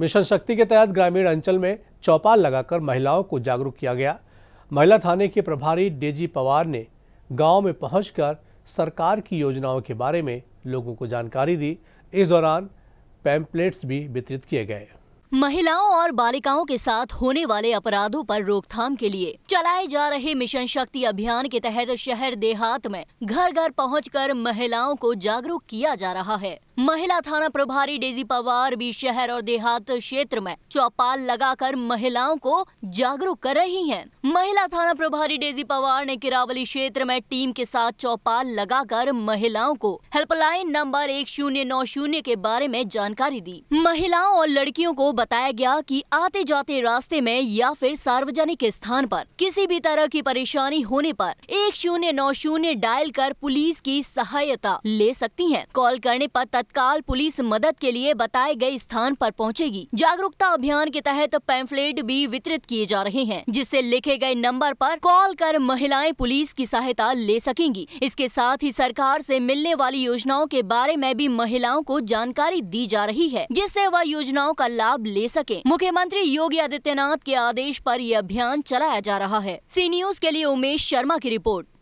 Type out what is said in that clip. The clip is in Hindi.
मिशन शक्ति के तहत ग्रामीण अंचल में चौपाल लगाकर महिलाओं को जागरूक किया गया महिला थाने के प्रभारी डेजी पवार ने गांव में पहुंचकर सरकार की योजनाओं के बारे में लोगों को जानकारी दी इस दौरान पैम्पलेट्स भी वितरित किए गए महिलाओं और बालिकाओं के साथ होने वाले अपराधों पर रोकथाम के लिए चलाए जा रहे मिशन शक्ति अभियान के तहत शहर देहात में घर घर पहुंचकर महिलाओं को जागरूक किया जा रहा है महिला थाना प्रभारी डेजी पवार भी शहर और देहात क्षेत्र में चौपाल लगाकर महिलाओं को जागरूक कर रही हैं। महिला थाना प्रभारी डेजी पवार ने किरावली क्षेत्र में टीम के साथ चौपाल लगाकर महिलाओं को हेल्पलाइन नंबर एक शून्य नौ शून्य के बारे में जानकारी दी महिलाओं और लड़कियों को बताया गया कि आते जाते रास्ते में या फिर सार्वजनिक स्थान पर किसी भी तरह की परेशानी होने पर एक शून्य नौ शून्य डायल कर पुलिस की सहायता ले सकती हैं। कॉल करने पर तत्काल पुलिस मदद के लिए बताए गए स्थान पर पहुंचेगी। जागरूकता अभियान के तहत पैम्फलेट भी वितरित किए जा रहे हैं जिससे लिखे गए नंबर आरोप कॉल कर महिलाएं पुलिस की सहायता ले सकेंगी इसके साथ ही सरकार ऐसी मिलने वाली योजनाओं के बारे में भी महिलाओं को जानकारी दी जा रही है जिससे वह योजनाओं का लाभ लाभ ले सके मुख्यमंत्री योगी आदित्यनाथ के आदेश पर यह अभियान चलाया जा रहा है सी न्यूज के लिए उमेश शर्मा की रिपोर्ट